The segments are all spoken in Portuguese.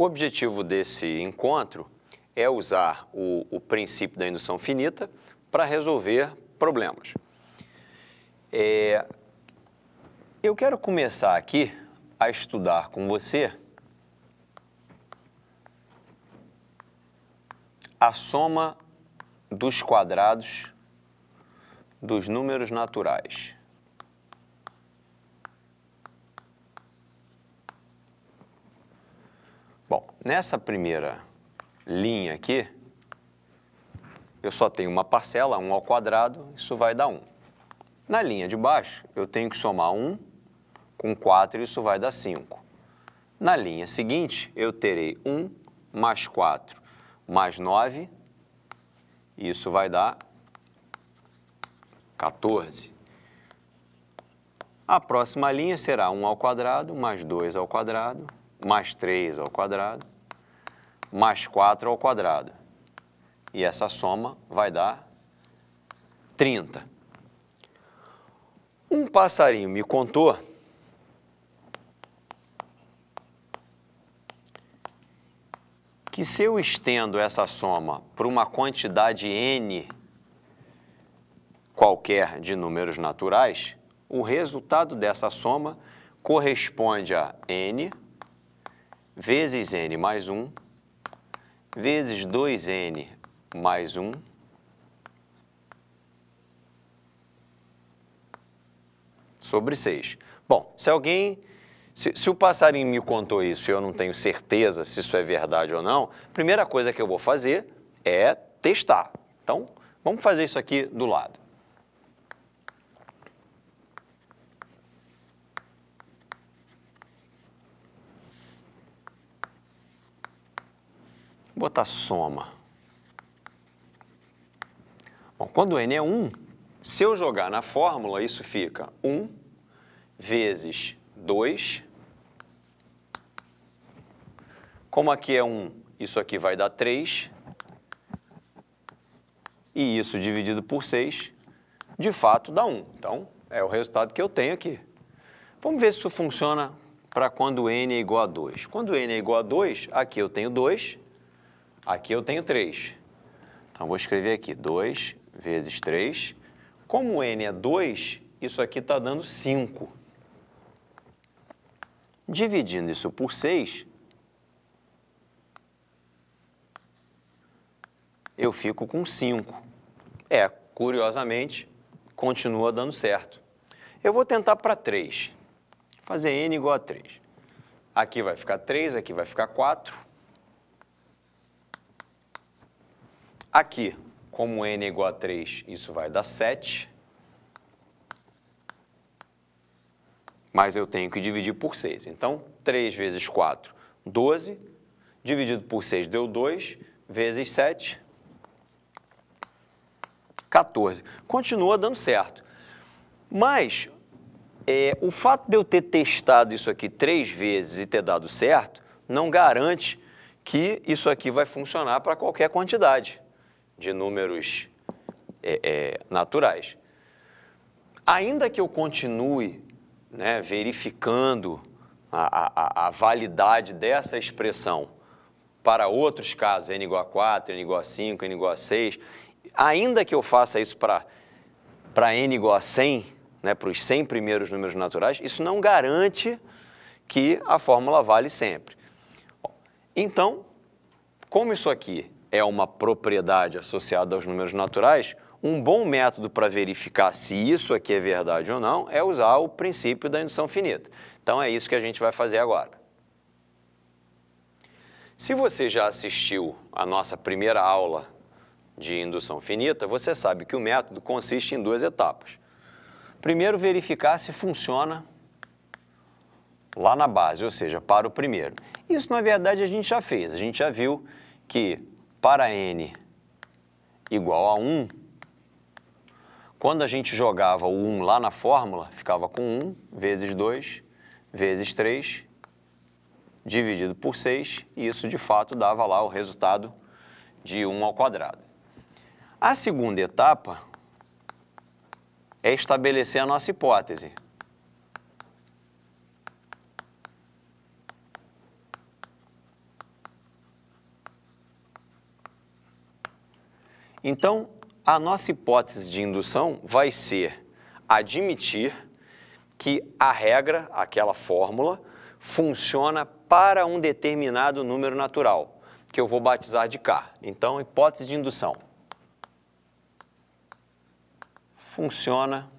O objetivo desse encontro é usar o, o princípio da indução finita para resolver problemas. É, eu quero começar aqui a estudar com você a soma dos quadrados dos números naturais. Nessa primeira linha aqui, eu só tenho uma parcela, 1 ao quadrado, isso vai dar 1. Na linha de baixo, eu tenho que somar 1 com 4, isso vai dar 5. Na linha seguinte, eu terei 1 mais 4 mais 9, isso vai dar 14. A próxima linha será 1 ao quadrado mais 2 ao quadrado mais 3 ao quadrado mais 4 ao quadrado. E essa soma vai dar 30. Um passarinho me contou que se eu estendo essa soma para uma quantidade n qualquer de números naturais, o resultado dessa soma corresponde a n vezes n mais 1 vezes 2n mais 1, sobre 6. Bom, se alguém, se, se, o passarinho me contou isso e eu não tenho certeza se isso é verdade ou não, a primeira coisa que eu vou fazer é testar. Então, vamos fazer isso aqui do lado. botar soma. Bom, quando n é 1, se eu jogar na fórmula, isso fica 1 vezes 2. Como aqui é 1, isso aqui vai dar 3. E isso dividido por 6, de fato, dá 1. Então, é o resultado que eu tenho aqui. Vamos ver se isso funciona para quando n é igual a 2. Quando n é igual a 2, aqui eu tenho 2 Aqui eu tenho 3. Então, vou escrever aqui 2 vezes 3. Como n é 2, isso aqui está dando 5. Dividindo isso por 6, eu fico com 5. É, curiosamente, continua dando certo. Eu vou tentar para 3. Fazer n igual a 3. Aqui vai ficar 3, aqui vai ficar 4. Aqui, como n é igual a 3, isso vai dar 7. Mas eu tenho que dividir por 6. Então, 3 vezes 4, 12. Dividido por 6 deu 2, vezes 7, 14. Continua dando certo. Mas é, o fato de eu ter testado isso aqui três vezes e ter dado certo não garante que isso aqui vai funcionar para qualquer quantidade de números é, é, naturais. Ainda que eu continue né, verificando a, a, a validade dessa expressão para outros casos, n igual a 4, n igual a 5, n igual a 6, ainda que eu faça isso para, para n igual a 100, né, para os 100 primeiros números naturais, isso não garante que a fórmula vale sempre. Então, como isso aqui é uma propriedade associada aos números naturais, um bom método para verificar se isso aqui é verdade ou não é usar o princípio da indução finita. Então é isso que a gente vai fazer agora. Se você já assistiu a nossa primeira aula de indução finita, você sabe que o método consiste em duas etapas. Primeiro, verificar se funciona lá na base, ou seja, para o primeiro. Isso, na verdade, a gente já fez. A gente já viu que para n igual a 1, quando a gente jogava o 1 lá na fórmula, ficava com 1 vezes 2 vezes 3 dividido por 6, e isso de fato dava lá o resultado de 1 ao quadrado. A segunda etapa é estabelecer a nossa hipótese. Então, a nossa hipótese de indução vai ser admitir que a regra, aquela fórmula, funciona para um determinado número natural, que eu vou batizar de K. Então, hipótese de indução. Funciona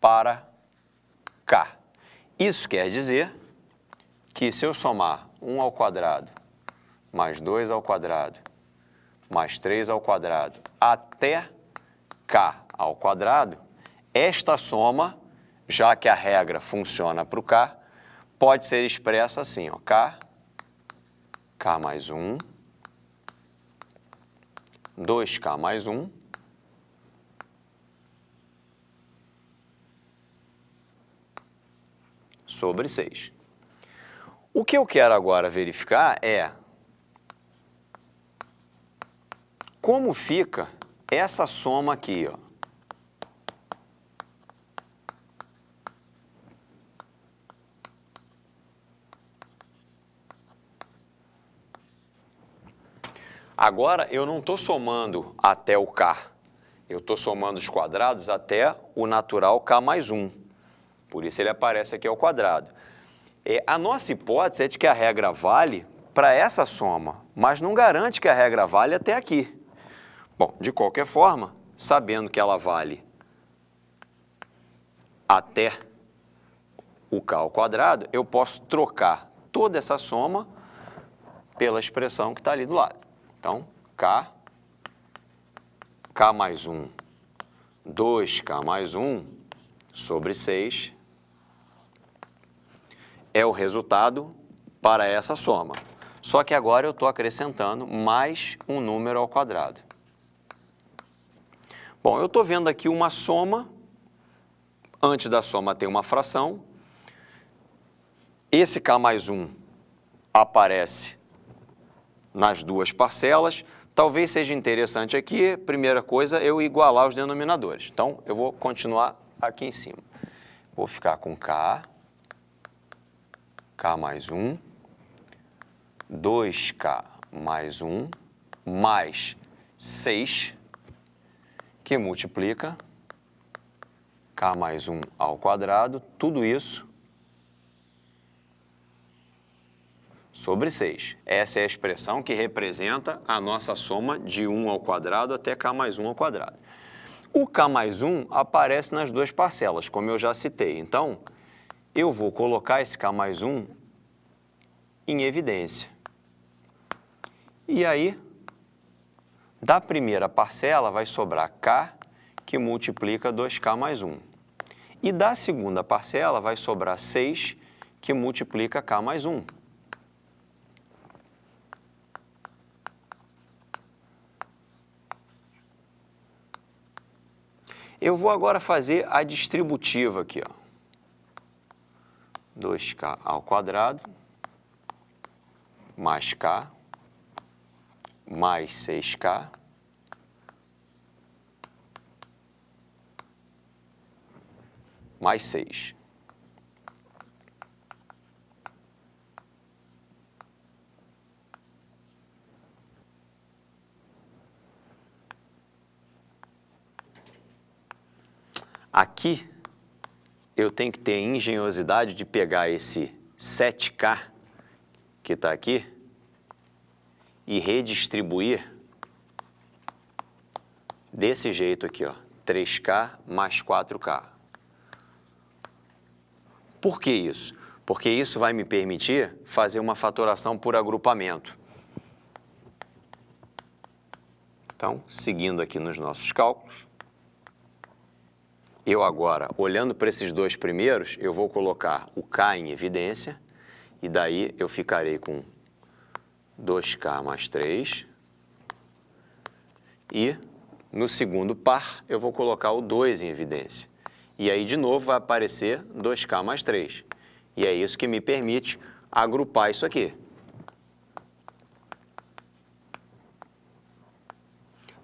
para K. Isso quer dizer que se eu somar 1 ao quadrado mais 2 ao quadrado mais 3 ao quadrado até k ao quadrado, esta soma, já que a regra funciona para o k, pode ser expressa assim, ó, k, k mais 1, 2k mais 1, sobre 6. O que eu quero agora verificar é como fica essa soma aqui, ó. Agora, eu não estou somando até o K. Eu estou somando os quadrados até o natural K mais 1. Por isso ele aparece aqui ao quadrado. É, a nossa hipótese é de que a regra vale para essa soma, mas não garante que a regra vale até aqui. Bom, de qualquer forma, sabendo que ela vale até o k ao quadrado, eu posso trocar toda essa soma pela expressão que está ali do lado. Então, k, k mais 1, 2k mais 1 sobre 6 é o resultado para essa soma. Só que agora eu estou acrescentando mais um número ao quadrado. Bom, eu estou vendo aqui uma soma, antes da soma tem uma fração, esse K mais 1 aparece nas duas parcelas, talvez seja interessante aqui, primeira coisa, eu igualar os denominadores. Então, eu vou continuar aqui em cima. Vou ficar com K, K mais 1, 2K mais 1, mais 6, que multiplica k mais 1 ao quadrado, tudo isso sobre 6. Essa é a expressão que representa a nossa soma de 1 ao quadrado até k mais 1 ao quadrado. O k mais 1 aparece nas duas parcelas, como eu já citei. Então, eu vou colocar esse k mais 1 em evidência. E aí, da primeira parcela vai sobrar K, que multiplica 2K mais 1. E da segunda parcela vai sobrar 6, que multiplica K mais 1. Eu vou agora fazer a distributiva aqui, ó. 2k ao quadrado mais k mais 6k mais 6. Aqui eu tenho que ter engenhosidade de pegar esse 7K que está aqui e redistribuir desse jeito aqui, ó, 3K mais 4K. Por que isso? Porque isso vai me permitir fazer uma fatoração por agrupamento. Então, seguindo aqui nos nossos cálculos, eu agora, olhando para esses dois primeiros, eu vou colocar o K em evidência e daí eu ficarei com 2K mais 3 e no segundo par eu vou colocar o 2 em evidência. E aí, de novo, vai aparecer 2K mais 3. E é isso que me permite agrupar isso aqui.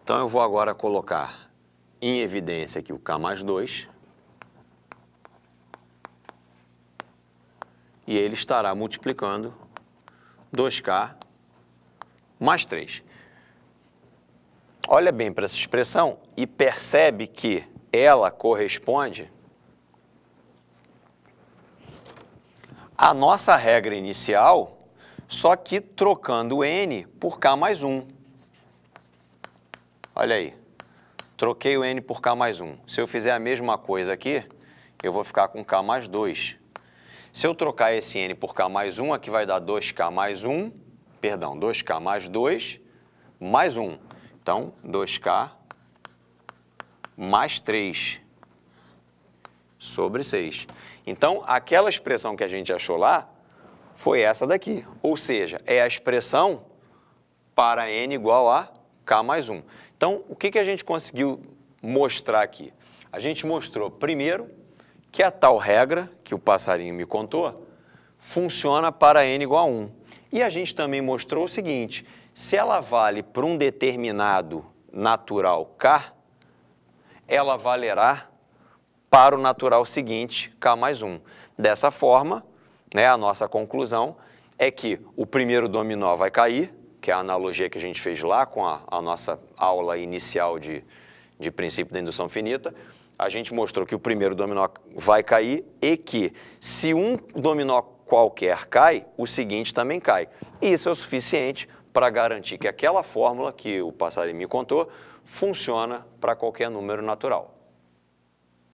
Então, eu vou agora colocar em evidência aqui o K mais 2. E ele estará multiplicando 2K mais 3. Olha bem para essa expressão e percebe que ela corresponde à nossa regra inicial, só que trocando n por k mais 1. Olha aí, troquei o n por k mais 1. Se eu fizer a mesma coisa aqui, eu vou ficar com k mais 2. Se eu trocar esse n por k mais 1, aqui vai dar 2k mais 1, perdão, 2k mais 2, mais 1. Então, 2k mais 3 sobre 6. Então, aquela expressão que a gente achou lá foi essa daqui. Ou seja, é a expressão para n igual a k mais 1. Então, o que, que a gente conseguiu mostrar aqui? A gente mostrou, primeiro, que a tal regra que o passarinho me contou funciona para n igual a 1. E a gente também mostrou o seguinte, se ela vale para um determinado natural k, ela valerá para o natural seguinte, K mais 1. Dessa forma, né, a nossa conclusão é que o primeiro dominó vai cair, que é a analogia que a gente fez lá com a, a nossa aula inicial de, de princípio da indução finita, a gente mostrou que o primeiro dominó vai cair e que se um dominó qualquer cai, o seguinte também cai. E isso é o suficiente para garantir que aquela fórmula que o passarinho me contou funciona para qualquer número natural.